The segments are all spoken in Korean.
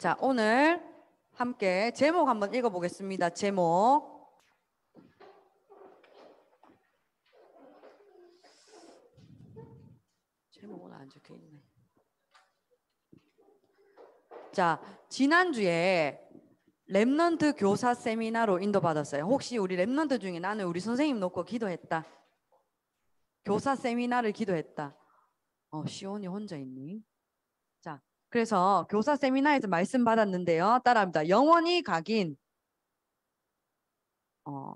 자, 오늘 함께 제목 한번 읽어보겠습니다. 제목. 제목은 안 적혀 있네. 자, 지난주에 랩런트 교사 세미나로 인도받았어요. 혹시 우리 랩런트 중에 나는 우리 선생님 놓고 기도했다. 교사 세미나를 기도했다. 어, 시온이 혼자 있니? 그래서 교사 세미나에서 말씀 받았는데요. 따라합니다. 영원히 각인. 어,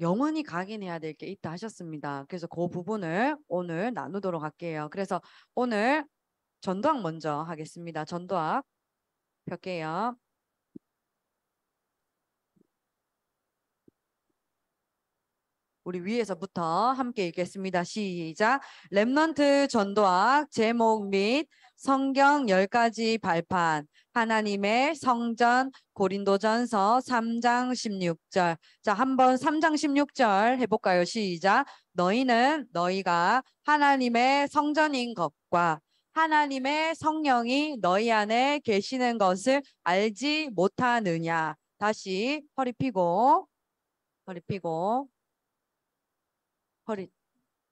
영원히 각인해야 될 게 있다 하셨습니다. 그래서 그 부분을 오늘 나누도록 할게요. 그래서 오늘 전도학 먼저 하겠습니다. 전도학 펼게요. 우리 위에서부터 함께 읽겠습니다. 시작. 랩넌트 전도학 제목 및 성경 10가지 발판 하나님의 성전 고린도전서 3장 16절 자 한번 3장 16절 해볼까요? 시작 너희는 너희가 하나님의 성전인 것과 하나님의 성령이 너희 안에 계시는 것을 알지 못하느냐 다시 허리 피고 허리 피고 허리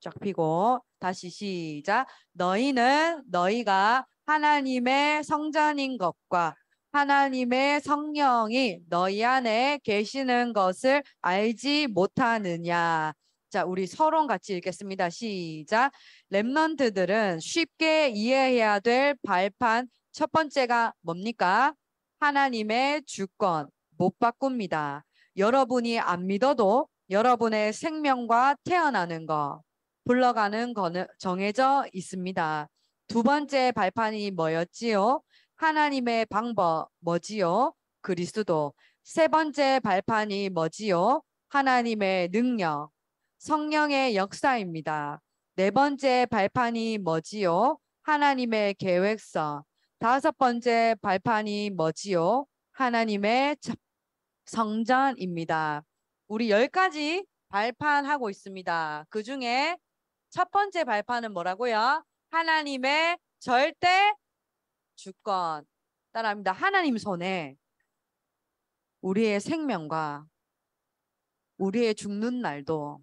쫙 피고 다시 시작. 너희는 너희가 하나님의 성전인 것과 하나님의 성령이 너희 안에 계시는 것을 알지 못하느냐. 자, 우리 서론 같이 읽겠습니다. 시작. 렘넌트들은 쉽게 이해해야 될 발판 첫 번째가 뭡니까? 하나님의 주권 못 바꿉니다. 여러분이 안 믿어도 여러분의 생명과 태어나는 것, 불러가는 거는 정해져 있습니다. 두 번째 발판이 뭐였지요? 하나님의 방법 뭐지요? 그리스도. 세 번째 발판이 뭐지요? 하나님의 능력, 성령의 역사입니다. 네 번째 발판이 뭐지요? 하나님의 계획서. 다섯 번째 발판이 뭐지요? 하나님의 성전입니다. 우리 1 0가지 발판하고 있습니다. 그중에 첫 번째 발판은 뭐라고요? 하나님의 절대 주권. 따라합니다. 하나님 손에 우리의 생명과 우리의 죽는 날도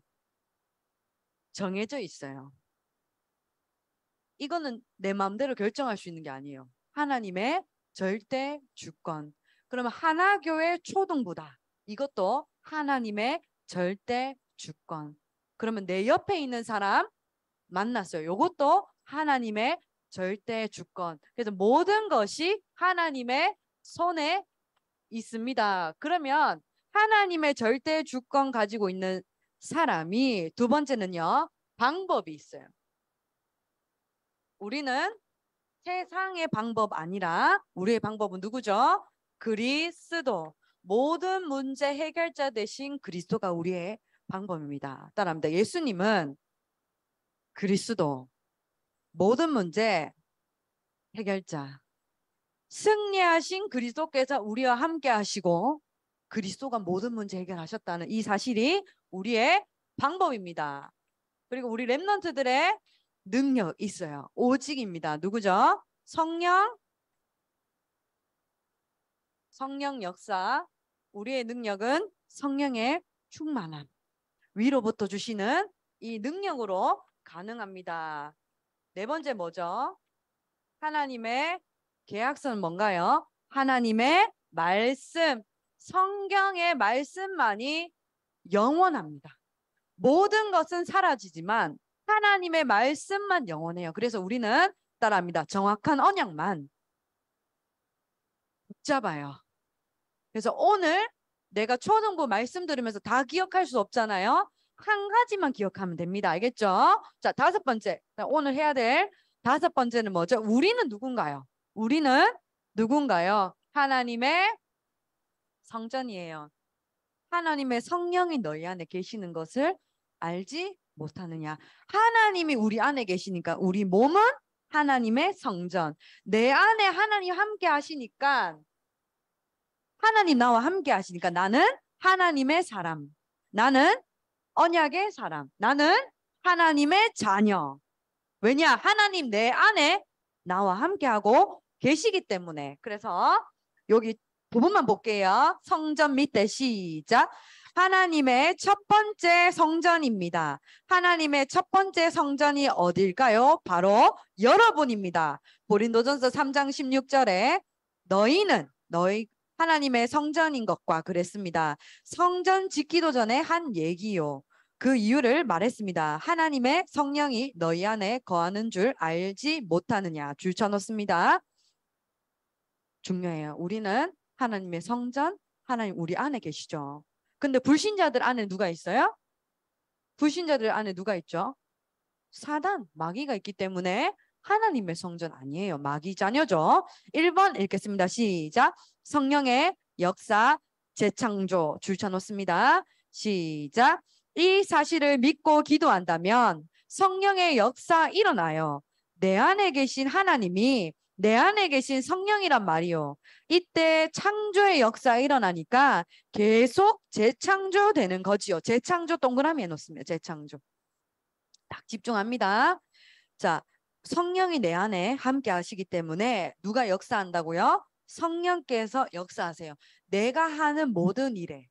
정해져 있어요. 이거는 내 마음대로 결정할 수 있는 게 아니에요. 하나님의 절대 주권. 그러면 하나교회 초등부다. 이것도 하나님의 절대 주권. 그러면 내 옆에 있는 사람 만났어요. 이것도 하나님의 절대 주권. 그래서 모든 것이 하나님의 손에 있습니다. 그러면 하나님의 절대 주권 가지고 있는 사람이 두 번째는요. 방법이 있어요. 우리는 세상의 방법 아니라 우리의 방법은 누구죠? 그리스도. 모든 문제 해결자 대신 그리스도가 우리의 방법입니다. 따라합니다. 예수님은 그리스도 모든 문제 해결자 승리하신 그리스도께서 우리와 함께 하시고 그리스도가 모든 문제 해결하셨다는 이 사실이 우리의 방법입니다. 그리고 우리 랩런트들의 능력 있어요. 오직입니다. 누구죠? 성령, 성령 역사, 우리의 능력은 성령의 충만함. 위로부터 주시는 이 능력으로 가능합니다. 네 번째 뭐죠? 하나님의 계약서는 뭔가요? 하나님의 말씀, 성경의 말씀만이 영원합니다. 모든 것은 사라지지만 하나님의 말씀만 영원해요. 그래서 우리는 따라합니다. 정확한 언약만 붙잡아요. 그래서 오늘 내가 초등부 말씀 들으면서 다 기억할 수 없잖아요. 한 가지만 기억하면 됩니다. 알겠죠? 자, 다섯 번째. 오늘 해야 될 다섯 번째는 뭐죠? 우리는 누군가요? 우리는 누군가요? 하나님의 성전이에요. 하나님의 성령이 너희 안에 계시는 것을 알지 못하느냐. 하나님이 우리 안에 계시니까 우리 몸은 하나님의 성전. 내 안에 하나님 함께 하시니까 하나님 나와 함께 하시니까 나는 하나님의 사람. 나는 언약의 사람. 나는 하나님의 자녀. 왜냐? 하나님 내 안에 나와 함께하고 계시기 때문에. 그래서 여기 부분만 볼게요. 성전 밑에 시작. 하나님의 첫 번째 성전입니다. 하나님의 첫 번째 성전이 어딜까요? 바로 여러분입니다. 고린도전서 3장 16절에 너희는 너희 하나님의 성전인 것과 그랬습니다. 성전 짓기도 전에 한 얘기요. 그 이유를 말했습니다. 하나님의 성령이 너희 안에 거하는 줄 알지 못하느냐. 줄 쳐놓습니다. 중요해요. 우리는 하나님의 성전, 하나님 우리 안에 계시죠. 근데 불신자들 안에 누가 있어요? 불신자들 안에 누가 있죠? 사단, 마귀가 있기 때문에 하나님의 성전 아니에요. 마귀 자녀죠. 1번 읽겠습니다. 시작. 성령의 역사 재창조 줄쳐놓습니다. 시작. 이 사실을 믿고 기도한다면 성령의 역사 일어나요. 내 안에 계신 하나님이 내 안에 계신 성령이란 말이요. 이때 창조의 역사 일어나니까 계속 재창조되는 거지요. 재창조 동그라미 해놓습니다. 재창조. 딱 집중합니다. 자, 성령이 내 안에 함께 하시기 때문에 누가 역사한다고요? 성령께서 역사하세요. 내가 하는 모든 일에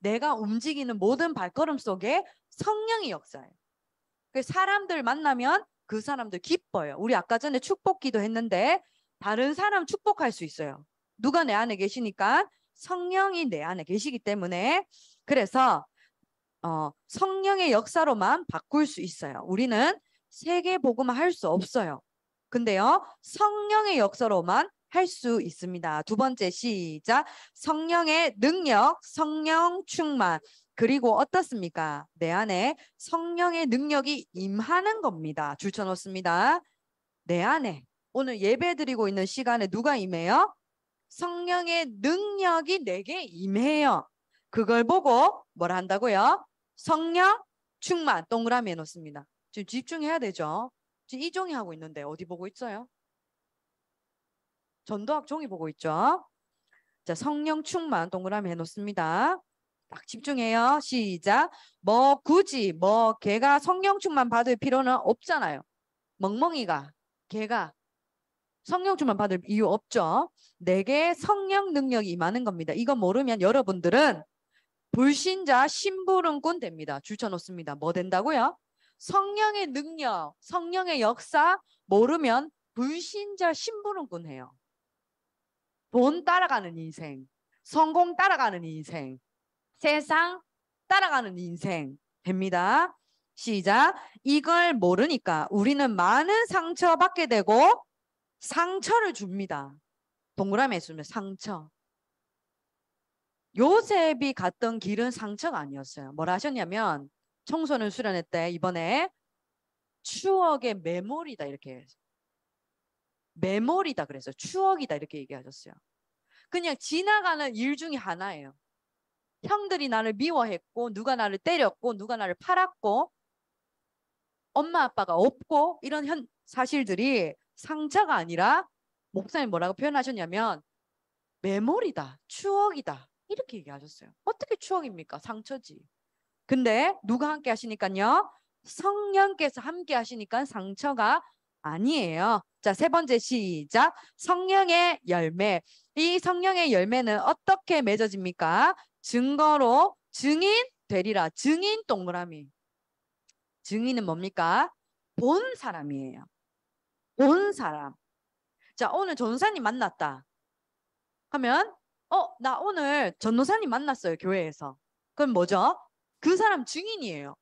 내가 움직이는 모든 발걸음 속에 성령이 역사해요. 그 사람들 만나면 그 사람들 기뻐요. 우리 아까 전에 축복기도 했는데 다른 사람 축복할 수 있어요. 누가 내 안에 계시니까 성령이 내 안에 계시기 때문에 그래서 어, 성령의 역사로만 바꿀 수 있어요. 우리는 세계 복음할수 없어요. 근데요 성령의 역사로만 할수 있습니다. 두 번째 시작. 성령의 능력, 성령 충만. 그리고 어떻습니까? 내 안에 성령의 능력이 임하는 겁니다. 줄쳐놓습니다. 내 안에 오늘 예배 드리고 있는 시간에 누가 임해요? 성령의 능력이 내게 임해요. 그걸 보고 뭘 한다고요? 성령 충만 동그라미 해놓습니다. 지금 집중해야 되죠. 지금 이종이 하고 있는데 어디 보고 있어요? 전도학 종이 보고 있죠. 자, 성령 충만 동그라미 해놓습니다. 딱 집중해요. 시작. 뭐 굳이 뭐 걔가 성령 충만 받을 필요는 없잖아요. 멍멍이가 걔가 성령 충만 받을 이유 없죠. 내게 성령 능력이 임하 겁니다. 이거 모르면 여러분들은 불신자 심부름꾼 됩니다. 줄쳐놓습니다. 뭐 된다고요? 성령의 능력, 성령의 역사 모르면 불신자 심부름꾼 해요. 돈 따라가는 인생, 성공 따라가는 인생, 세상 따라가는 인생 됩니다. 시작. 이걸 모르니까 우리는 많은 상처받게 되고 상처를 줍니다. 동그라미에 쓰면 상처. 요셉이 갔던 길은 상처가 아니었어요. 뭐라 하셨냐면 청소년 수련회 때 이번에 추억의 메모리다 이렇게 메모리다 그래서 추억이다 이렇게 얘기하셨어요. 그냥 지나가는 일 중에 하나예요. 형들이 나를 미워했고 누가 나를 때렸고 누가 나를 팔았고 엄마 아빠가 없고 이런 현 사실들이 상자가 아니라 목사님 뭐라고 표현하셨냐면 메모리다 추억이다 이렇게 얘기하셨어요. 어떻게 추억입니까? 상처지. 근데 누가 함께 하시니까요? 성령께서 함께 하시니까 상처가 아니에요. 자, 세 번째 시작. 성령의 열매. 이 성령의 열매는 어떻게 맺어집니까? 증거로 증인 되리라. 증인 동그라미. 증인은 뭡니까? 본 사람이에요. 본 사람. 자, 오늘 전사님 만났다. 하면 어, 나 오늘 전도사님 만났어요. 교회에서. 그건 뭐죠? 그 사람 증인이에요.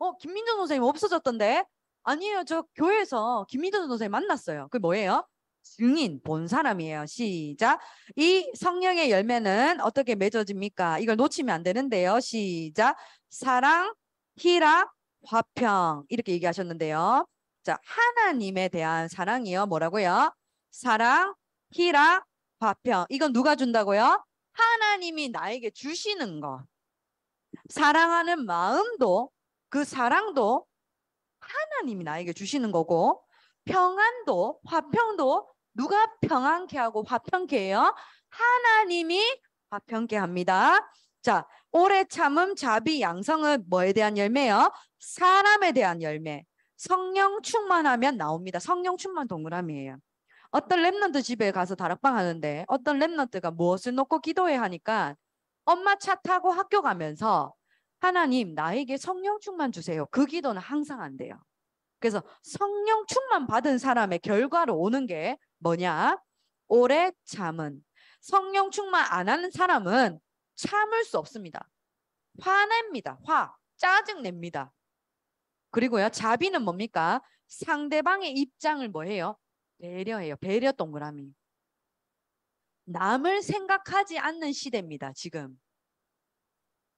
어, 김민정 선생님 없어졌던데? 아니에요. 저 교회에서 김민도 선생 만났어요. 그 뭐예요? 증인 본 사람이에요. 시작. 이 성령의 열매는 어떻게 맺어집니까? 이걸 놓치면 안 되는데요. 시작. 사랑, 희락, 화평 이렇게 얘기하셨는데요. 자, 하나님에 대한 사랑이요. 뭐라고요? 사랑, 희락, 화평. 이건 누가 준다고요? 하나님이 나에게 주시는 것. 사랑하는 마음도 그 사랑도 하나님이 나에게 주시는 거고 평안도 화평도 누가 평안케 하고 화평케 해요? 하나님이 화평케 합니다. 자, 오래 참음, 자비, 양성은 뭐에 대한 열매요? 사람에 대한 열매. 성령 충만하면 나옵니다. 성령 충만 동그라미예요. 어떤 랩런트 집에 가서 다락방 하는데 어떤 랩런트가 무엇을 놓고 기도해 하니까 엄마 차 타고 학교 가면서 하나님 나에게 성령 충만 주세요. 그 기도는 항상 안 돼요. 그래서 성령 충만 받은 사람의 결과로 오는 게 뭐냐? 오래 참은. 성령 충만 안 하는 사람은 참을 수 없습니다. 화냅니다. 화. 짜증냅니다. 그리고요. 자비는 뭡니까? 상대방의 입장을 뭐해요? 배려해요. 배려 동그라미. 남을 생각하지 않는 시대입니다. 지금.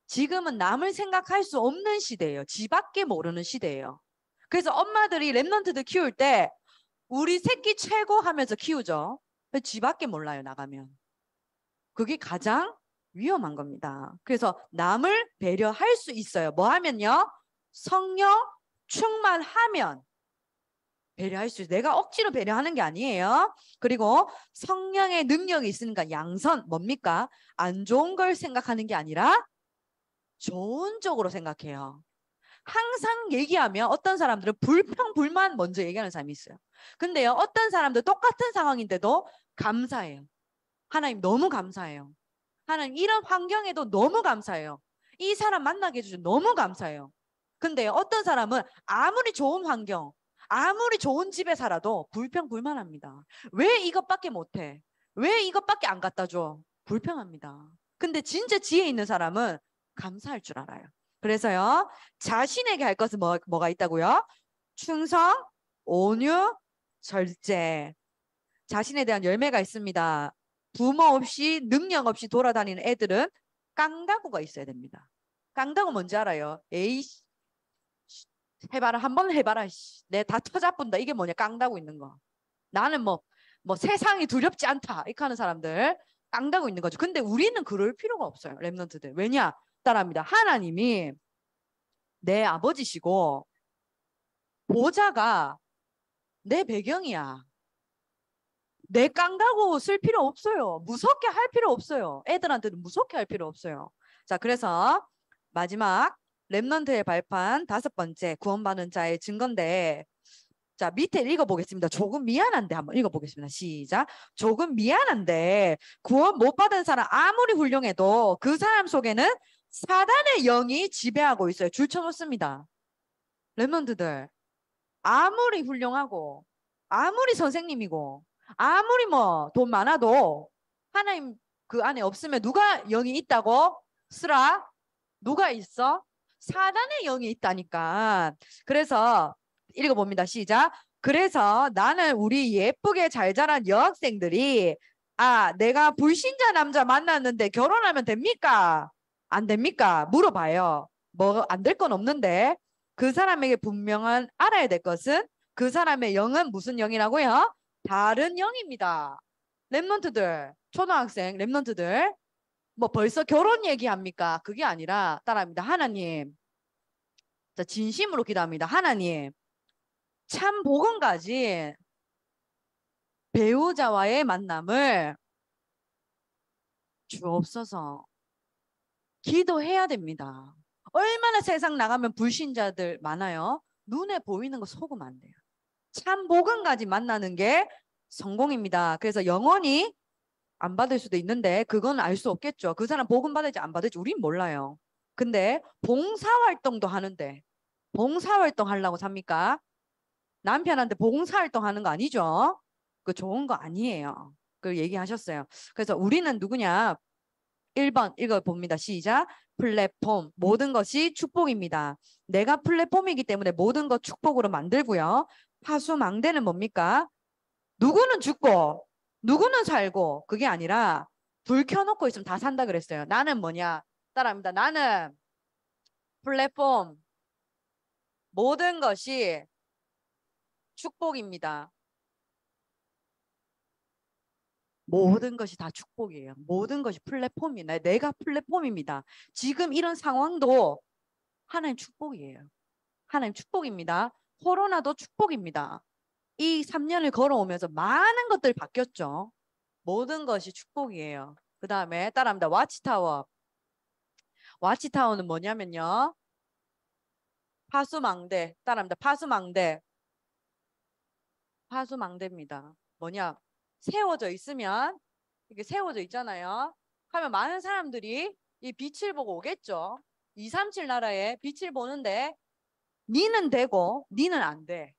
지금은 남을 생각할 수 없는 시대예요. 지밖에 모르는 시대예요. 그래서 엄마들이 랩런트들 키울 때 우리 새끼 최고 하면서 키우죠. 지밖에 몰라요, 나가면. 그게 가장 위험한 겁니다. 그래서 남을 배려할 수 있어요. 뭐 하면요? 성령 충만하면 배려할 수 있어요. 내가 억지로 배려하는 게 아니에요. 그리고 성령의 능력이 있으니까 양선 뭡니까? 안 좋은 걸 생각하는 게 아니라 좋은 쪽으로 생각해요. 항상 얘기하면 어떤 사람들은 불평, 불만 먼저 얘기하는 사람이 있어요. 근데요, 어떤 사람들 똑같은 상황인데도 감사해요. 하나님 너무 감사해요. 하나님 이런 환경에도 너무 감사해요. 이 사람 만나게 해주셔서 너무 감사해요. 근데 어떤 사람은 아무리 좋은 환경, 아무리 좋은 집에 살아도 불평, 불만합니다. 왜 이것밖에 못해? 왜 이것밖에 안 갖다 줘? 불평합니다. 근데 진짜 지혜 있는 사람은 감사할 줄 알아요. 그래서요. 자신에게 할 것은 뭐, 뭐가 있다고요? 충성, 온유, 절제. 자신에 대한 열매가 있습니다. 부모 없이 능력 없이 돌아다니는 애들은 깡다구가 있어야 됩니다. 깡다구 뭔지 알아요? 에이 씨, 해봐라 한 번 해봐라 내다 터잡분다 이게 뭐냐 깡다구 있는 거. 나는 뭐뭐 뭐 세상이 두렵지 않다 이렇게 하는 사람들 깡다구 있는 거죠. 근데 우리는 그럴 필요가 없어요 랩런트들 왜냐 따라합니다. 하나님이 내 아버지시고 보좌가 내 배경이야. 내 깡다고 쓸 필요 없어요. 무섭게 할 필요 없어요. 애들한테도 무섭게 할 필요 없어요. 자, 그래서 마지막 랩넌트의 발판 다섯 번째 구원받은 자의 증거인데 자, 밑에 읽어보겠습니다. 조금 미안한데 한번 읽어보겠습니다. 시작. 조금 미안한데 구원 못 받은 사람 아무리 훌륭해도 그 사람 속에는 사단의 영이 지배하고 있어요. 줄쳐놓습니다. 레몬드들 아무리 훌륭하고 아무리 선생님이고 아무리 뭐 돈 많아도 하나님 그 안에 없으면 누가 영이 있다고 쓰라? 누가 있어? 사단의 영이 있다니까. 그래서 읽어봅니다. 시작. 그래서 나는 우리 예쁘게 잘 자란 여학생들이 아 내가 불신자 남자 만났는데 결혼하면 됩니까? 안 됩니까? 물어봐요. 뭐 안 될 건 없는데 그 사람에게 분명한 알아야 될 것은 그 사람의 영은 무슨 영이라고요? 다른 영입니다. 랩런트들, 초등학생 랩런트들 뭐 벌써 결혼 얘기합니까? 그게 아니라 따라합니다. 하나님 자 진심으로 기도합니다. 하나님 참 복음 가지 배우자와의 만남을 주옵소서 기도해야 됩니다. 얼마나 세상 나가면 불신자들 많아요. 눈에 보이는 거 속으면 안 돼요. 참 복음까지 만나는 게 성공입니다. 그래서 영원히 안 받을 수도 있는데 그건 알 수 없겠죠. 그 사람 복음 받을지 안 받을지 우린 몰라요. 근데 봉사활동도 하는데 봉사활동 하려고 삽니까? 남편한테 봉사활동 하는 거 아니죠? 그 좋은 거 아니에요. 그 얘기하셨어요. 그래서 우리는 누구냐? 1번 읽어봅니다. 시작. 플랫폼. 음. 모든 것이 축복입니다. 내가 플랫폼이기 때문에 모든 것 축복으로 만들고요. 파수망대는 뭡니까? 누구는 죽고 누구는 살고 그게 아니라 불 켜놓고 있으면 다 산다 그랬어요. 나는 뭐냐? 따라합니다. 나는 플랫폼 모든 것이 축복입니다. 음. 모든 것이 다 축복이에요. 모든 것이 플랫폼이 나 내가 플랫폼입니다. 지금 이런 상황도 하나님 축복이에요. 하나님 축복입니다. 코로나도 축복입니다. 이 3년을 걸어오면서 많은 것들 바뀌었죠. 모든 것이 축복이에요. 그 다음에 따라합니다. 와치타워. 와치타워는 뭐냐면요. 파수망대. 따라합니다. 파수망대. 파수망대입니다. 뭐냐? 세워져 있으면 이게 세워져 있잖아요. 하면 많은 사람들이 이 빛을 보고 오겠죠. 237 나라에 빛을 보는데 니는 되고 니는 안 돼.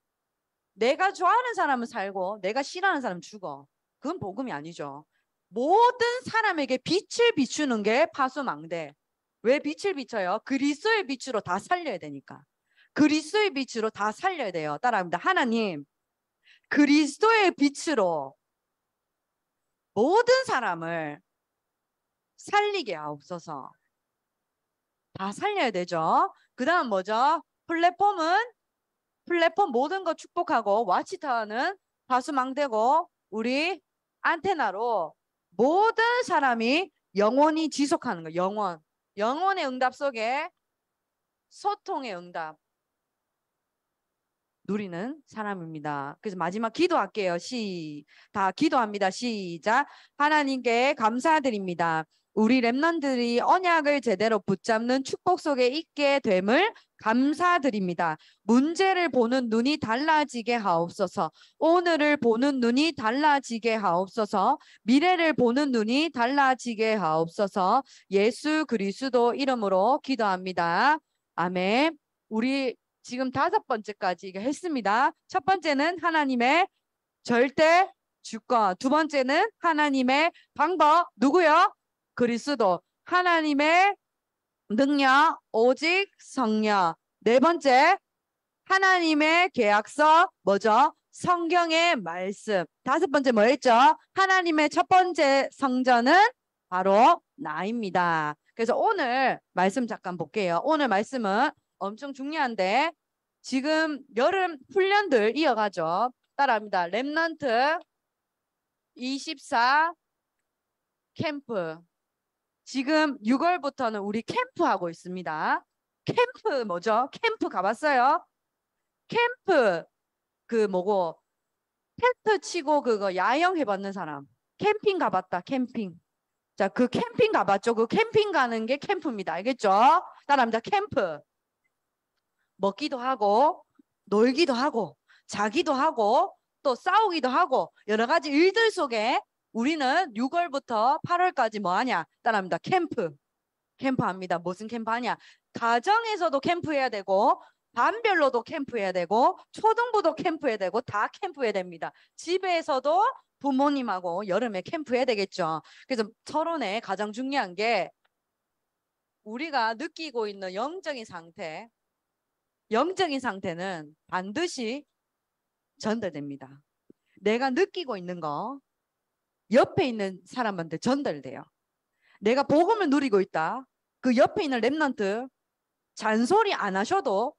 내가 좋아하는 사람은 살고 내가 싫어하는 사람은 죽어. 그건 복음이 아니죠. 모든 사람에게 빛을 비추는 게 파수망대. 왜 빛을 비춰요? 그리스의 빛으로 다 살려야 되니까. 그리스의 빛으로 다 살려야 돼요. 따라합니다. 하나님, 그리스도의 빛으로 모든 사람을 살리게 하옵소서. 다 살려야 되죠. 그 다음 뭐죠? 플랫폼은 플랫폼 모든 거 축복하고 와치타워는 다수망대고 우리 안테나로 모든 사람이 영원히 지속하는 거 영원 영원의 응답 속에 소통의 응답 누리는 사람입니다. 그래서 마지막 기도할게요. 시, 다 기도합니다. 시작. 하나님께 감사드립니다. 우리 랩런들이 언약을 제대로 붙잡는 축복 속에 있게 됨을 감사드립니다. 문제를 보는 눈이 달라지게 하옵소서. 오늘을 보는 눈이 달라지게 하옵소서. 미래를 보는 눈이 달라지게 하옵소서. 예수 그리스도 이름으로 기도합니다. 아멘. 우리 지금 다섯 번째까지 했습니다. 첫 번째는 하나님의 절대 주권. 두 번째는 하나님의 방법. 누구요? 그리스도. 하나님의 능력. 오직 성령. 네 번째 하나님의 계약서. 뭐죠? 성경의 말씀. 다섯 번째 뭐였죠? 하나님의 첫 번째 성전은 바로 나입니다. 그래서 오늘 말씀 잠깐 볼게요. 오늘 말씀은 엄청 중요한데 지금 여름 훈련들 이어가죠. 따라합니다. 랩넌트 24 캠프 지금 6월부터는 우리 캠프하고 있습니다. 캠프 뭐죠? 캠프 가봤어요? 캠프 그 뭐고 텐트 치고 그거 야영 해봤는 사람 캠핑 가봤다 캠핑 자 그 캠핑 가봤죠? 그 캠핑 가는 게 캠프입니다. 알겠죠? 따라합니다. 캠프 먹기도 하고 놀기도 하고 자기도 하고 또 싸우기도 하고 여러 가지 일들 속에 우리는 6월부터 8월까지 뭐 하냐? 따라합니다. 캠프. 캠프합니다. 무슨 캠프하냐? 가정에서도 캠프해야 되고 반별로도 캠프해야 되고 초등부도 캠프해야 되고 다 캠프해야 됩니다. 집에서도 부모님하고 여름에 캠프해야 되겠죠. 그래서 철원에 가장 중요한 게 우리가 느끼고 있는 영적인 상태 영적인 상태는 반드시 전달됩니다. 내가 느끼고 있는 거 옆에 있는 사람한테 전달돼요. 내가 복음을 누리고 있다. 그 옆에 있는 랩넌트 잔소리 안 하셔도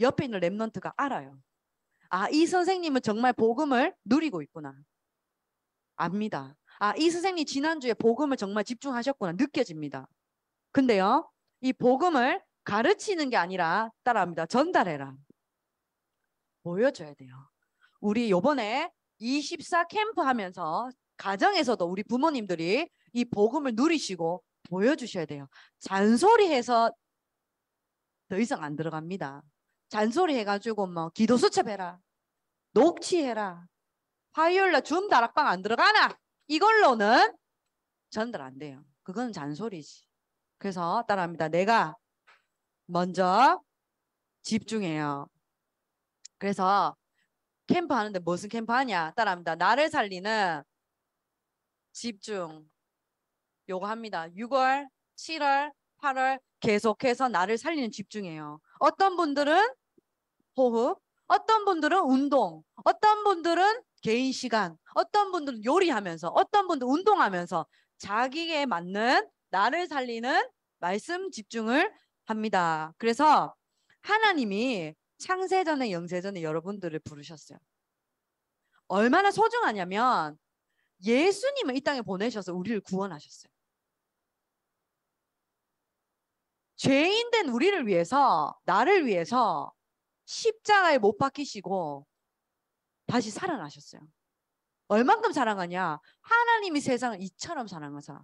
옆에 있는 랩넌트가 알아요. 아, 이 선생님은 정말 복음을 누리고 있구나. 압니다. 아, 이 선생님 지난주에 복음을 정말 집중하셨구나. 느껴집니다. 근데요, 이 복음을 가르치는 게 아니라 따라합니다. 전달해라. 보여줘야 돼요. 우리 요번에 24 캠프 하면서 가정에서도 우리 부모님들이 이 복음을 누리시고 보여주셔야 돼요. 잔소리해서 더 이상 안 들어갑니다. 잔소리 해가지고 뭐 기도 수첩해라. 녹취해라. 화요일날 줌 다락방 안 들어가나? 이걸로는 전달 안 돼요. 그건 잔소리지. 그래서 따라합니다. 내가 먼저 집중해요. 그래서 캠프 하는데 무슨 캠프 하냐? 따라합니다. 나를 살리는 집중. 요거 합니다. 6월, 7월, 8월 계속해서 나를 살리는 집중해요. 어떤 분들은 호흡, 어떤 분들은 운동, 어떤 분들은 개인 시간, 어떤 분들은 요리하면서, 어떤 분들은 운동하면서 자기에 맞는 나를 살리는 말씀 집중을 합니다. 그래서 하나님이 창세전에 영세전에 여러분들을 부르셨어요. 얼마나 소중하냐면 예수님을 이 땅에 보내셔서 우리를 구원하셨어요. 죄인 된 우리를 위해서 나를 위해서 십자가에 못 박히시고 다시 살아나셨어요. 얼만큼 사랑하냐? 하나님이 세상을 이처럼 사랑하사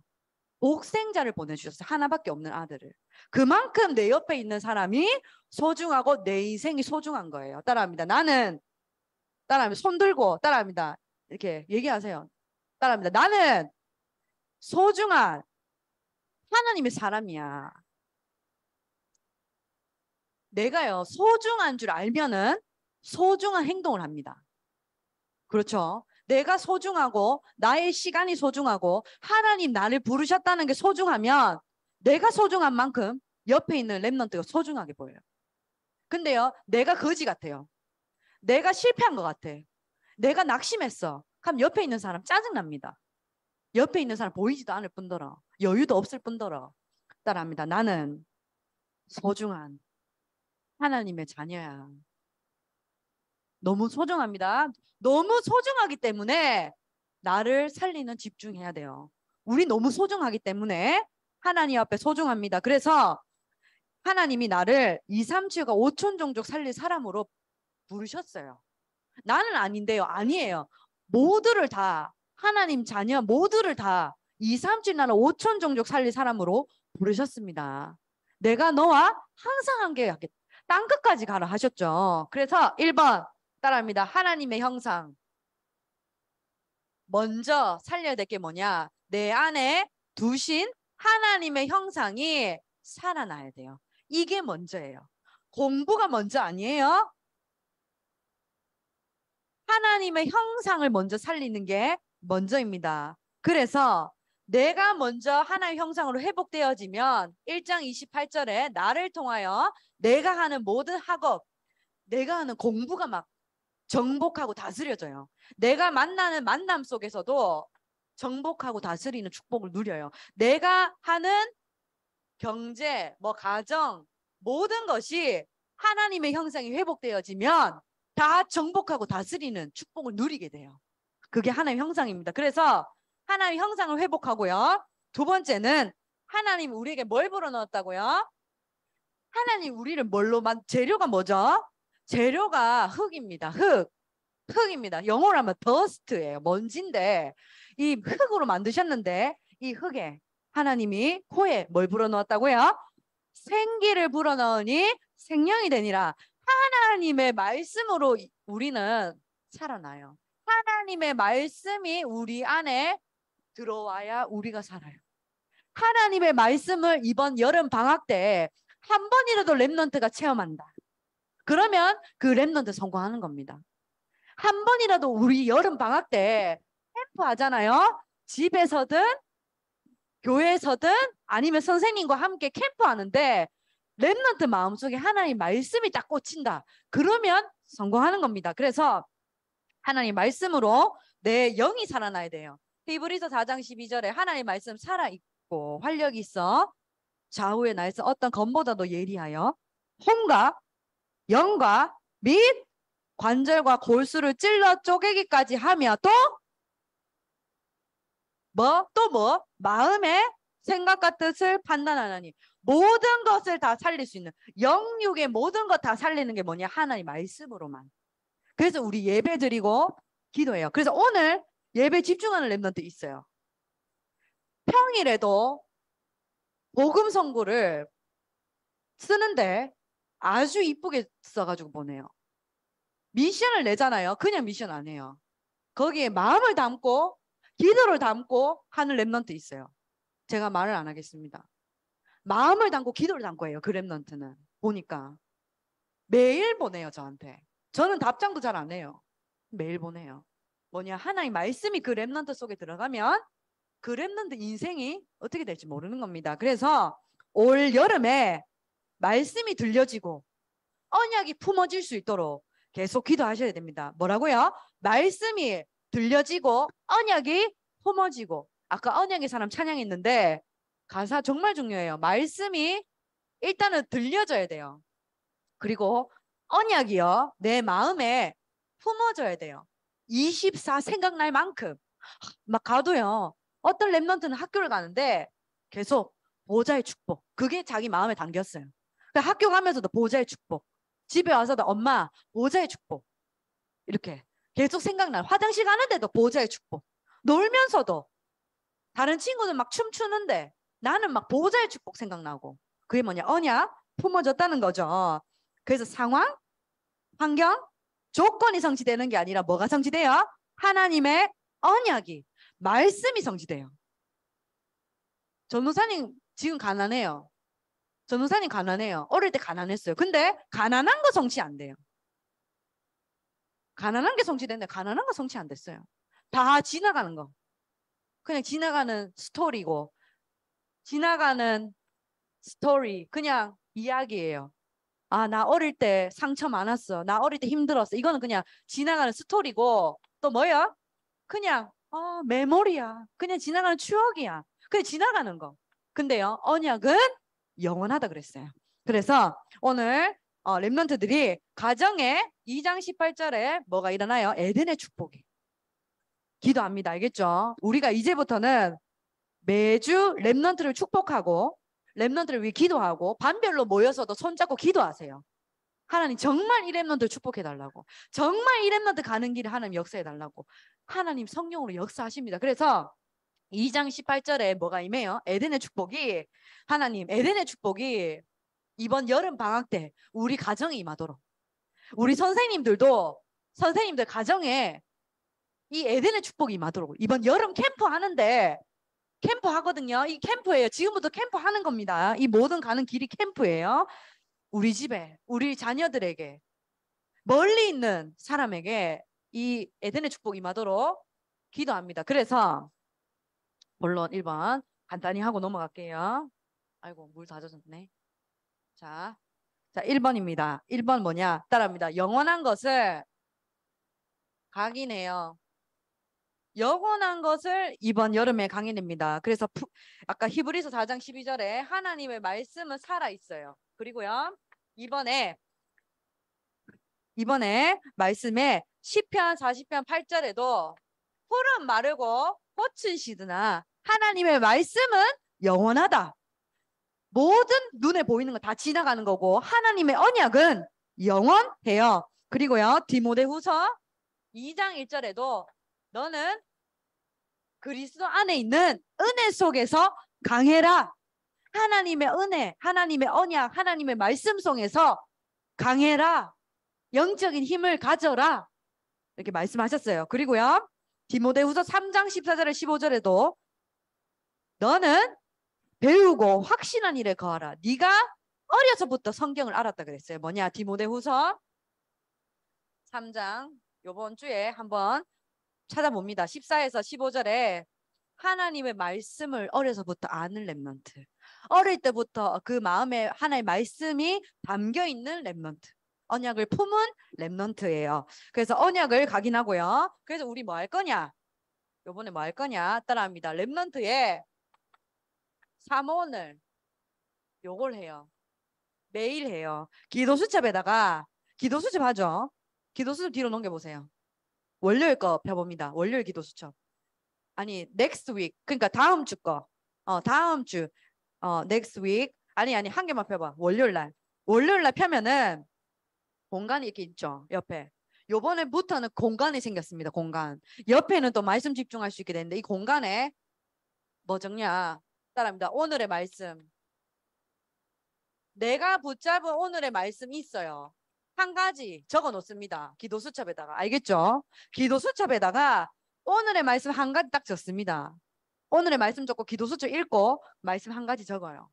옥생자를 보내주셨어요. 하나밖에 없는 아들을. 그만큼 내 옆에 있는 사람이 소중하고 내 인생이 소중한 거예요. 따라합니다. 나는 따라합니다. 손 들고 따라합니다. 이렇게 얘기하세요. 따라합니다. 나는 소중한 하나님의 사람이야. 내가요 소중한 줄 알면은 소중한 행동을 합니다. 그렇죠? 내가 소중하고 나의 시간이 소중하고 하나님 나를 부르셨다는 게 소중하면 내가 소중한 만큼 옆에 있는 랩넌트가 소중하게 보여요. 근데요, 내가 거지 같아요. 내가 실패한 것 같아. 내가 낙심했어. 그럼 옆에 있는 사람 짜증납니다. 옆에 있는 사람 보이지도 않을 뿐더러 여유도 없을 뿐더러 따라합니다. 나는 소중한 하나님의 자녀야. 너무 소중합니다. 너무 소중하기 때문에 나를 살리는 집중해야 돼요. 우리 너무 소중하기 때문에 하나님 앞에 소중합니다. 그래서 하나님이 나를 2, 3, 7과 5천 종족 살릴 사람으로 부르셨어요. 나는 아닌데요. 아니에요. 모두를 다 하나님 자녀 모두를 다 2, 3, 7 나라 5천 종족 살릴 사람으로 부르셨습니다. 내가 너와 항상 함께 땅끝까지 가라 하셨죠. 그래서 1번 따라합니다. 하나님의 형상. 먼저 살려야 될 게 뭐냐? 내 안에 두신 하나님의 형상이 살아나야 돼요. 이게 먼저예요. 공부가 먼저 아니에요. 하나님의 형상을 먼저 살리는 게 먼저입니다. 그래서 내가 먼저 하나의 형상으로 회복되어지면 1장 28절에 나를 통하여 내가 하는 모든 학업, 내가 하는 공부가 막 정복하고 다스려져요. 내가 만나는 만남 속에서도 정복하고 다스리는 축복을 누려요. 내가 하는 경제, 뭐 가정 모든 것이 하나님의 형상이 회복되어지면 다 정복하고 다스리는 축복을 누리게 돼요. 그게 하나님의 형상입니다. 그래서 하나님의 형상을 회복하고요. 두 번째는 하나님 우리에게 뭘 불어넣었다고요? 하나님 우리를 뭘로 만 재료가 뭐죠? 재료가 흙입니다. 흙. 흙입니다. 영어로 하면 더스트예요. 먼지인데 이 흙으로 만드셨는데 이 흙에 하나님이 코에 뭘 불어넣었다고요? 생기를 불어넣으니 생명이 되니라. 하나님의 말씀으로 우리는 살아나요. 하나님의 말씀이 우리 안에 들어와야 우리가 살아요. 하나님의 말씀을 이번 여름 방학 때 한 번이라도 랩런트가 체험한다. 그러면 그 랩런트 성공하는 겁니다. 한 번이라도 우리 여름 방학 때 캠프 하잖아요. 집에서든 교회에서든 아니면 선생님과 함께 캠프 하는데 랩런트 마음속에 하나님 말씀이 딱 꽂힌다. 그러면 성공하는 겁니다. 그래서 하나님 말씀으로 내 영이 살아나야 돼요. 히브리서 4장 12절에 하나님 말씀 살아있고 활력 있어 좌우에 나에서 어떤 검보다도 예리하여 혼과 영과 및 관절과 골수를 찔러 쪼개기까지 하며 또 뭐? 또 뭐? 마음의 생각과 뜻을 판단하나니 모든 것을 다 살릴 수 있는 영육의 모든 것 다 살리는 게 뭐냐? 하나님 말씀으로만. 그래서 우리 예배 드리고 기도해요. 그래서 오늘 예배 집중하는 랩런트 있어요. 평일에도 복음 선구를 쓰는데 아주 이쁘게 써가지고 보내요. 미션을 내잖아요. 그냥 미션 안 해요. 거기에 마음을 담고 기도를 담고 하는 랩런트 있어요. 제가 말을 안 하겠습니다. 마음을 담고 기도를 담고 해요. 그 랩런트는 보니까 매일 보내요 저한테. 저는 답장도 잘 안 해요. 매일 보내요. 뭐냐 하나의 말씀이 그 랩런트 속에 들어가면 그 랩런트 인생이 어떻게 될지 모르는 겁니다. 그래서 올 여름에 말씀이 들려지고 언약이 품어질 수 있도록 계속 기도하셔야 됩니다. 뭐라고요? 말씀이 들려지고 언약이 품어지고 아까 언약의 사람 찬양했는데 가사 정말 중요해요. 말씀이 일단은 들려져야 돼요. 그리고 언약이요. 내 마음에 품어져야 돼요. 24 생각날 만큼 막 가도요. 어떤 랩런트는 학교를 가는데 계속 보좌의 축복. 그게 자기 마음에 담겼어요. 그러 학교 가면서도 보호자의 축복. 집에 와서도 엄마 보호자의 축복. 이렇게 계속 생각나. 화장실 가는데도 보호자의 축복. 놀면서도 다른 친구들 막 춤추는데 나는 막 보호자의 축복 생각나고 그게 뭐냐 언약 품어졌다는 거죠. 그래서 상황, 환경, 조건이 성취되는 게 아니라 뭐가 성취돼요? 하나님의 언약이 말씀이 성취돼요. 전도사님 지금 가난해요. 전도사님 가난해요. 어릴 때 가난했어요. 근데 가난한 거 성취 안 돼요. 가난한 게 성취됐는데 가난한 거 성취 안 됐어요. 다 지나가는 거. 그냥 지나가는 스토리고 지나가는 스토리 그냥 이야기예요. 아, 나 어릴 때 상처 많았어. 나 어릴 때 힘들었어. 이거는 그냥 지나가는 스토리고 또 뭐야? 그냥 어, 메모리야. 그냥 지나가는 추억이야. 그냥 지나가는 거. 근데요. 언약은 영원하다 그랬어요. 그래서 오늘 어, 랩런트들이 가정에 2장 18절에 뭐가 일어나요? 에덴의 축복이. 기도합니다. 알겠죠? 우리가 이제부터는 매주 랩런트를 축복하고 랩런트를 위해 기도하고 반별로 모여서도 손잡고 기도하세요. 하나님 정말 이 랩런트 를 축복해달라고. 정말 이 랩런트 가는 길에 하나님 역사해달라고. 하나님 성령으로 역사하십니다. 그래서 2장 18절에 뭐가 임해요? 에덴의 축복이 하나님 에덴의 축복이 이번 여름 방학 때 우리 가정이 임하도록 우리 선생님들도 선생님들 가정에 이 에덴의 축복이 임하도록 이번 여름 캠프 하는데 캠프 하거든요. 이 캠프예요. 지금부터 캠프 하는 겁니다. 이 모든 가는 길이 캠프예요. 우리 집에 우리 자녀들에게 멀리 있는 사람에게 이 에덴의 축복이 임하도록 기도합니다. 그래서 물론 1번 간단히 하고 넘어갈게요. 아이고 물 다 젖었네. 자, 자 1번입니다. 1번 뭐냐? 따라합니다. 영원한 것을 각이네요. 영원한 것을 이번 여름에 강의입니다. 그래서 푸, 아까 히브리서 4장 12절에 하나님의 말씀은 살아 있어요. 그리고요. 이번에 이번에 말씀에 시편 40편 8절에도 푸른 마르고 꽃은 시드나 하나님의 말씀은 영원하다. 모든 눈에 보이는 거 다 지나가는 거고 하나님의 언약은 영원해요. 그리고요. 디모데후서 2장 1절에도 너는 그리스도 안에 있는 은혜 속에서 강해라. 하나님의 은혜, 하나님의 언약, 하나님의 말씀 속에서 강해라. 영적인 힘을 가져라. 이렇게 말씀하셨어요. 그리고요. 디모데후서 3장 14절에 15절에도 너는 배우고 확신한 일에 거하라. 네가 어려서부터 성경을 알았다 그랬어요. 뭐냐? 디모데후서 3장 요번 주에 한번 찾아봅니다. 14에서 15절에 하나님의 말씀을 어려서부터 아는 랩런트. 어릴 때부터 그 마음에 하나의 말씀이 담겨 있는 랩런트. 언약을 품은 랩런트예요. 그래서 언약을 각인하고요. 그래서 우리 뭐 할 거냐? 요번에 뭐 할 거냐? 따라합니다. 랩런트의 3원을 요걸 해요. 매일 해요. 기도 수첩에다가 기도 수첩 하죠. 기도 수첩 뒤로 넘겨 보세요. 월요일 거 펴봅니다. 월요일 기도 수첩. 아니 next week 그러니까 다음 주 거. 어 다음 주어 next week 아니 아니 한 개만 펴봐. 월요일 날. 월요일 날 펴면은 공간이 이렇게 있죠. 옆에. 요번에부터는 공간이 생겼습니다. 공간. 옆에는 또 말씀 집중할 수 있게 되는데 이 공간에 뭐 적냐? 따라합니다. 오늘의 말씀. 내가 붙잡은 오늘의 말씀이 있어요. 한 가지 적어 놓습니다. 기도 수첩에다가. 알겠죠? 기도 수첩에다가 오늘의 말씀 한 가지 딱 적습니다. 오늘의 말씀 적고 기도 수첩 읽고 말씀 한 가지 적어요.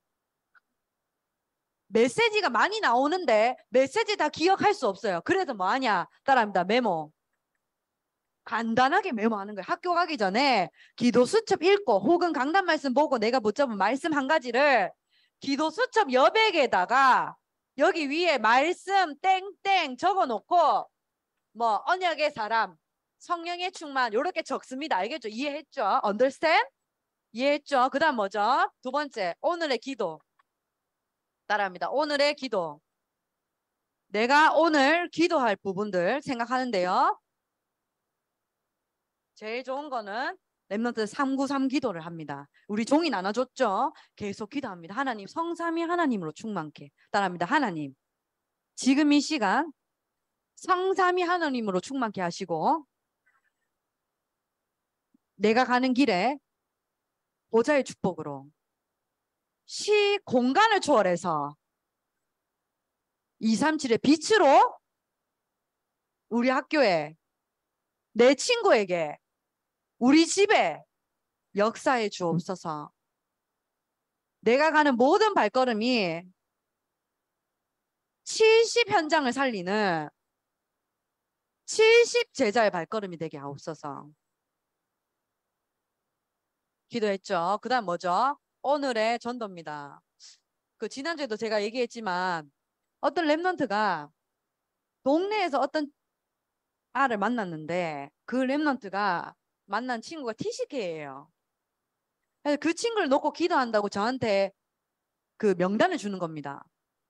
메시지가 많이 나오는데 메시지 다 기억할 수 없어요. 그래서 뭐 하냐? 따라합니다. 메모. 간단하게 메모하는 거예요. 학교 가기 전에 기도 수첩 읽고 혹은 강단 말씀 보고 내가 못 잡은 말씀 한 가지를 기도 수첩 여백에다가 여기 위에 말씀 땡땡 적어놓고 뭐 언약의 사람, 성령의 충만 이렇게 적습니다. 알겠죠? 이해했죠? u n d e 이해했죠? 그 다음 뭐죠? 두 번째, 오늘의 기도. 따라합니다. 오늘의 기도. 내가 오늘 기도할 부분들 생각하는데요. 제일 좋은 거는 랩런트 393 기도를 합니다. 우리 종이 나눠줬죠. 계속 기도합니다. 하나님 성삼이 하나님으로 충만케 따라합니다. 하나님 지금 이 시간 성삼이 하나님으로 충만케 하시고 내가 가는 길에 보좌의 축복으로 시 공간을 초월해서 237의 빛으로 우리 학교에 내 친구에게 우리 집에 역사의 주옵소서. 음. 내가 가는 모든 발걸음이 70 현장을 살리는 70 제자의 발걸음이 되게 하옵소서. 기도했죠. 그 다음 뭐죠? 오늘의 전도입니다. 그 지난주에도 제가 얘기했지만 어떤 랩런트가 동네에서 어떤 아를 만났는데 그랩런트가 만난 친구가 티식해예요. 그래서 그 친구를 놓고 기도한다고 저한테 그 명단을 주는 겁니다.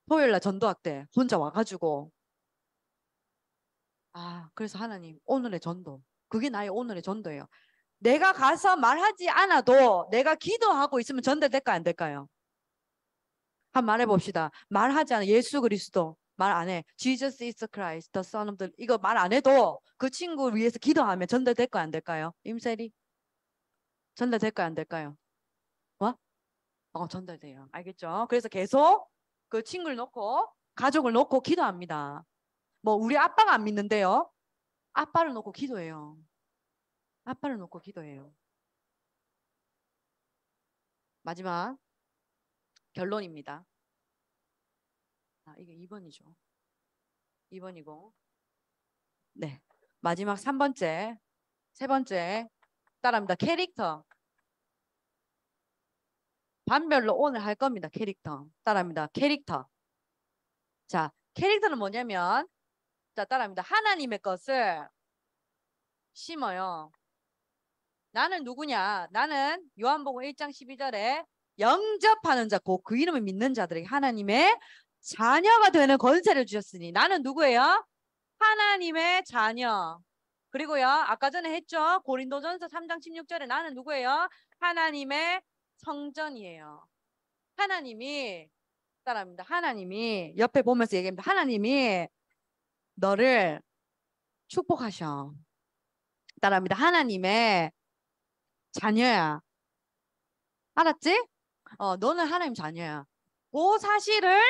토요일 날 전도학 때 혼자 와가지고 아 그래서 하나님 오늘의 전도 그게 나의 오늘의 전도예요. 내가 가서 말하지 않아도 내가 기도하고 있으면 전달될까 요안 될까요? 한번 말해봅시다. 말하지 않아 예수 그리스도 말안 해. Jesus is Christ, the Son of the. 이거 말 안 해도 그 친구 위해서 기도하면 전달될까 안 될까요? 임세리 전달될까 안 될까요? 와? 뭐? 어 전달돼요. 알겠죠? 그래서 계속 그 친구를 놓고 가족을 놓고 기도합니다. 뭐 우리 아빠가 안 믿는데요. 아빠를 놓고 기도해요. 아빠를 놓고 기도해요. 마지막 결론입니다. 아, 이게 2번이죠. 2번이고. 네. 마지막 3번째. 세 번째. 따라합니다. 캐릭터. 반별로 오늘 할 겁니다. 캐릭터. 따라합니다. 캐릭터. 자, 캐릭터는 뭐냐면 자, 따라합니다. 하나님의 것을 심어요. 나는 누구냐? 나는 요한복음 1장 12절에 영접하는 자, 곧그 이름을 믿는 자들에게 하나님의 자녀가 되는 권세를 주셨으니 나는 누구예요? 하나님의 자녀. 그리고요. 아까 전에 했죠. 고린도전서 3장 16절에 나는 누구예요? 하나님의 성전이에요. 하나님이 사람입니다. 하나님이 옆에 보면서 얘기합니다. 하나님이 너를 축복하셔. 따라합니다. 하나님의 자녀야. 알았지? 어, 너는 하나님 자녀야. 그 사실을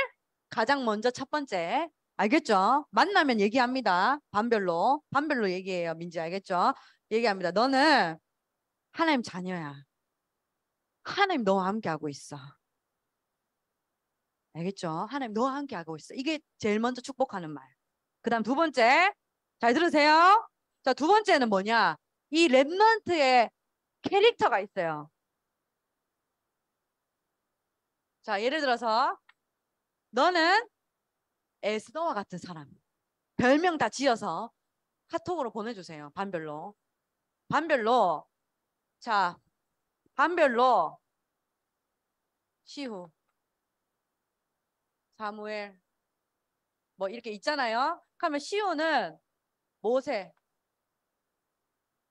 가장 먼저 첫 번째 알겠죠? 만나면 얘기합니다. 반별로 반별로 얘기해요. 민지 알겠죠? 얘기합니다. 너는 하나님 자녀야. 하나님 너와 함께 하고 있어. 알겠죠? 하나님 너와 함께 하고 있어. 이게 제일 먼저 축복하는 말. 그다음 두 번째 잘 들으세요. 자두 번째는 뭐냐? 이 랩런트의 캐릭터가 있어요. 자 예를 들어서 너는 에스더와 같은 사람. 별명 다 지어서 카톡으로 보내주세요. 반별로. 반별로. 자, 반별로. 시후. 사무엘. 뭐 이렇게 있잖아요. 그러면 시후는 모세.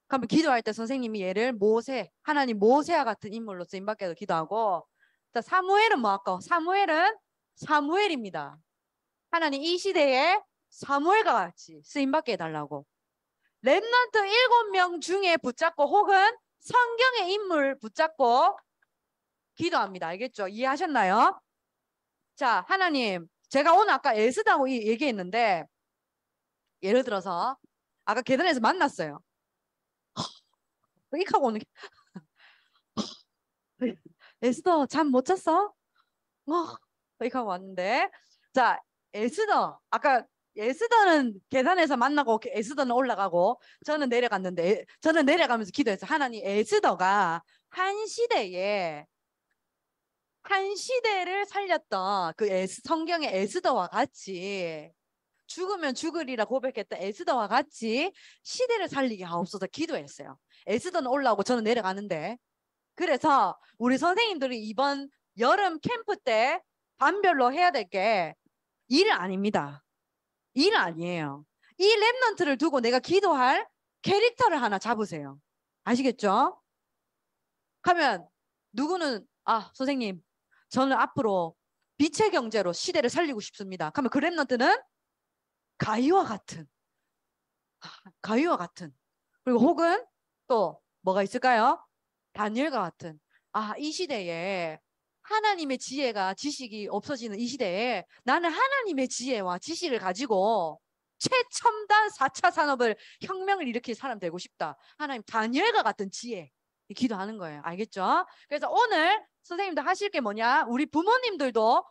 그러면 기도할 때 선생님이 얘를 모세, 하나님 모세와 같은 인물로 쓰임받게도 기도하고 사무엘은 뭐 아까 사무엘은 사무엘입니다. 하나님 이 시대에 사무엘과 같이 쓰임받게 해달라고. 랩런트 일곱 명 중에 붙잡고 혹은 성경의 인물 붙잡고 기도합니다. 알겠죠? 이해하셨나요? 자, 하나님, 제가 오늘 아까 에스다고 얘기했는데 예를 들어서 아까 계단에서 만났어요. 삑하고 오는 게 에스더 잠못 잤어? 어, 여기가 왔는데 자 에스더 아까 에스더는 계단에서 만나고 그 에스더는 올라가고 저는 내려갔는데 저는 내려가면서 기도해서 하나님 에스더가 한 시대에 한 시대를 살렸던 그 에스, 성경의 에스더와 같이 죽으면 죽으리라 고백했던 에스더와 같이 시대를 살리게 하옵소서 기도했어요. 에스더는 올라오고 저는 내려가는데 그래서 우리 선생님들이 이번 여름 캠프 때 반별로 해야 될 게 일 아닙니다. 일 아니에요. 이 랩런트를 두고 내가 기도할 캐릭터를 하나 잡으세요. 아시겠죠? 하면 누구는 아 선생님 저는 앞으로 빛의 경제로 시대를 살리고 싶습니다. 하면 그 랩런트는 가이와 같은 아, 가이와 같은 그리고 혹은 또 뭐가 있을까요? 다니엘과 같은 아이 시대에 하나님의 지혜가 지식이 없어지는 이 시대에 나는 하나님의 지혜와 지식을 가지고 최첨단 4차 산업을 혁명을 일으킬 사람 되고 싶다. 하나님 다니엘과 같은 지혜 기도하는 거예요. 알겠죠? 그래서 오늘 선생님도 하실 게 뭐냐? 우리 부모님들도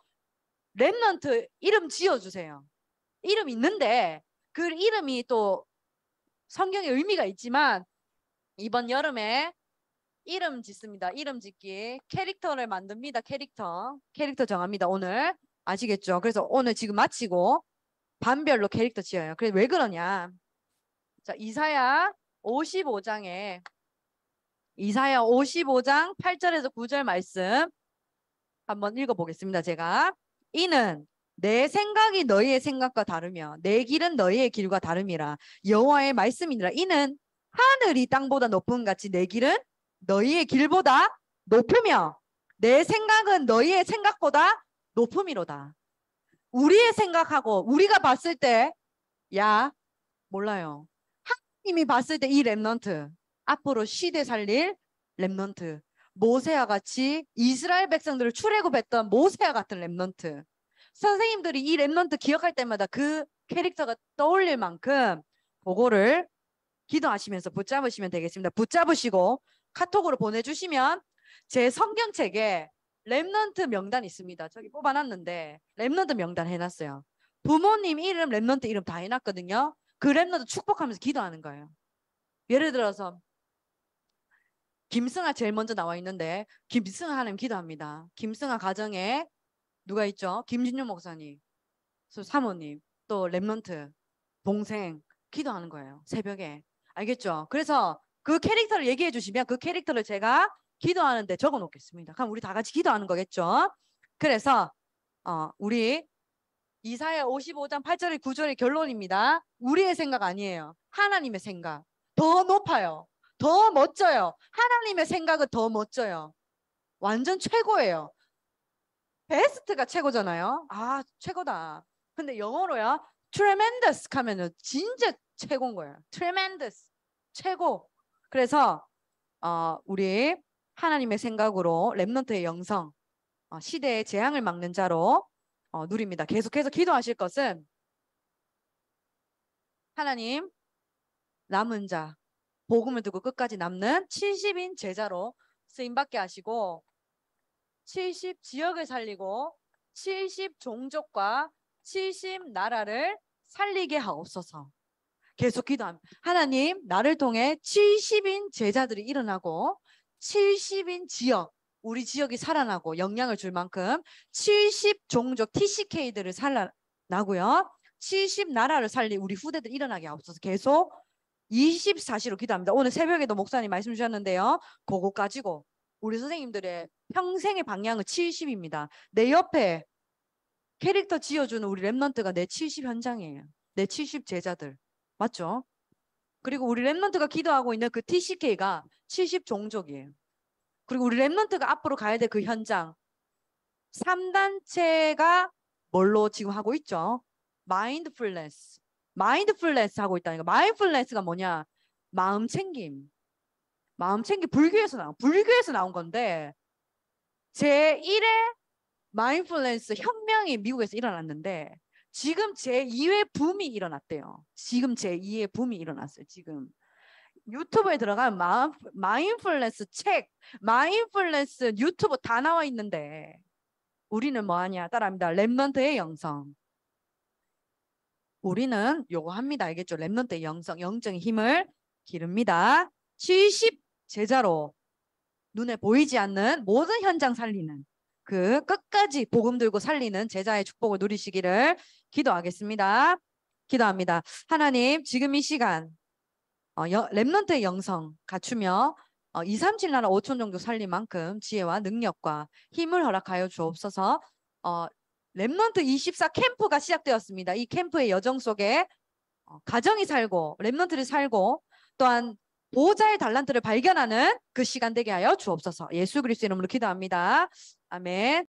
랩런트 이름 지어주세요. 이름 있는데 그 이름이 또 성경의 의미가 있지만 이번 여름에 이름 짓습니다. 이름 짓기. 캐릭터를 만듭니다. 캐릭터. 캐릭터 정합니다. 오늘. 아시겠죠? 그래서 오늘 지금 마치고 반별로 캐릭터 지어요. 그래 왜 그러냐? 자, 이사야 55장에 이사야 55장 8절에서 9절 말씀 한번 읽어 보겠습니다. 제가 이는 내 생각이 너희의 생각과 다르며 내 길은 너희의 길과 다름이라 여호와의 말씀이니라 이는 하늘이 땅보다 높은 같이 내 길은 너희의 길보다 높으며 내 생각은 너희의 생각보다 높음이로다. 우리의 생각하고 우리가 봤을 때 야 몰라요. 하나님이 봤을 때 이 랩넌트 앞으로 시대 살릴 랩넌트 모세와 같이 이스라엘 백성들을 출애굽했던 모세와 같은 랩넌트 선생님들이 이 랩넌트 기억할 때마다 그 캐릭터가 떠올릴 만큼 그거를 기도하시면서 붙잡으시면 되겠습니다. 붙잡으시고 카톡으로 보내주시면 제 성경책에 랩넌트 명단 있습니다. 저기 뽑아놨는데 랩넌트 명단 해놨어요. 부모님 이름, 랩넌트 이름 다 해놨거든요. 그 랩넌트 축복하면서 기도하는 거예요. 예를 들어서 김승아 제일 먼저 나와 있는데 김승아 하나님 기도합니다. 김승아 가정에 누가 있죠? 김진유 목사님, 사모님, 또 랩넌트, 동생 기도하는 거예요. 새벽에. 알겠죠? 그래서 그 캐릭터를 얘기해 주시면 그 캐릭터를 제가 기도하는데 적어 놓겠습니다. 그럼 우리 다 같이 기도하는 거겠죠? 그래서 어, 우리 이사야 55장 8절의 9절의 결론입니다. 우리의 생각 아니에요. 하나님의 생각. 더 높아요. 더 멋져요. 하나님의 생각은 더 멋져요. 완전 최고예요. 베스트가 최고잖아요. 아, 최고다. 근데 영어로요. tremendous 하면 진짜 최고인 거예요. tremendous. 최고. 그래서 어, 우리 하나님의 생각으로 랩런트의 영성, 어, 시대의 재앙을 막는 자로 어, 누립니다. 계속해서 기도하실 것은 하나님 남은 자, 복음을 듣고 끝까지 남는 70인 제자로 쓰임받게 하시고 70 지역을 살리고 70 종족과 70 나라를 살리게 하옵소서. 계속 기도합니다. 하나님 나를 통해 70인 제자들이 일어나고 70인 지역 우리 지역이 살아나고 영향을 줄 만큼 70 종족 TCK들을 살아나고요. 70 나라를 살리 우리 후대들 일어나게 하옵서 계속 24시로 기도합니다. 오늘 새벽에도 목사님 말씀 주셨는데요. 그거 가지고 우리 선생님들의 평생의 방향은 70입니다. 내 옆에 캐릭터 지어주는 우리 랩런트가 내 70 현장이에요. 내 70 제자들. 맞죠? 그리고 우리 랩런트가 기도하고 있는 그 TCK가 70 종족이에요. 그리고 우리 랩런트가 앞으로 가야 될 그 현장 3단체가 뭘로 지금 하고 있죠? 마인드풀네스. 마인드풀네스 하고 있다니까. 마인드풀네스가 뭐냐? 마음 챙김. 마음 챙김 불교에서 나온 불교에서 나온 건데 제 1의 마인드풀네스 혁명이 미국에서 일어났는데 지금 제2의 붐이 일어났대요. 지금 제2의 붐이 일어났어요. 지금 유튜브에 들어가면 마, 마인플레스 책, 마인플레스 유튜브 다 나와 있는데 우리는 뭐하냐? 따라합니다. 랩넌트의 영성. 우리는 요거 합니다. 알겠죠? 랩넌트의 영성, 영적인 힘을 기릅니다. 70 제자로 눈에 보이지 않는 모든 현장 살리는 그 끝까지 복음 들고 살리는 제자의 축복을 누리시기를 기도하겠습니다. 기도합니다. 하나님, 지금 이 시간 어, 랩런트의 영성 갖추며 어, 2, 3, 7 나라 5천 정도 살릴 만큼 지혜와 능력과 힘을 허락하여 주옵소서 어, 랩런트 24 캠프가 시작되었습니다. 이 캠프의 여정 속에 어, 가정이 살고 랩런트를 살고 또한 보호자의 달란트를 발견하는 그 시간 되게 하여 주옵소서 예수 그리스도 이름으로 기도합니다. 아멘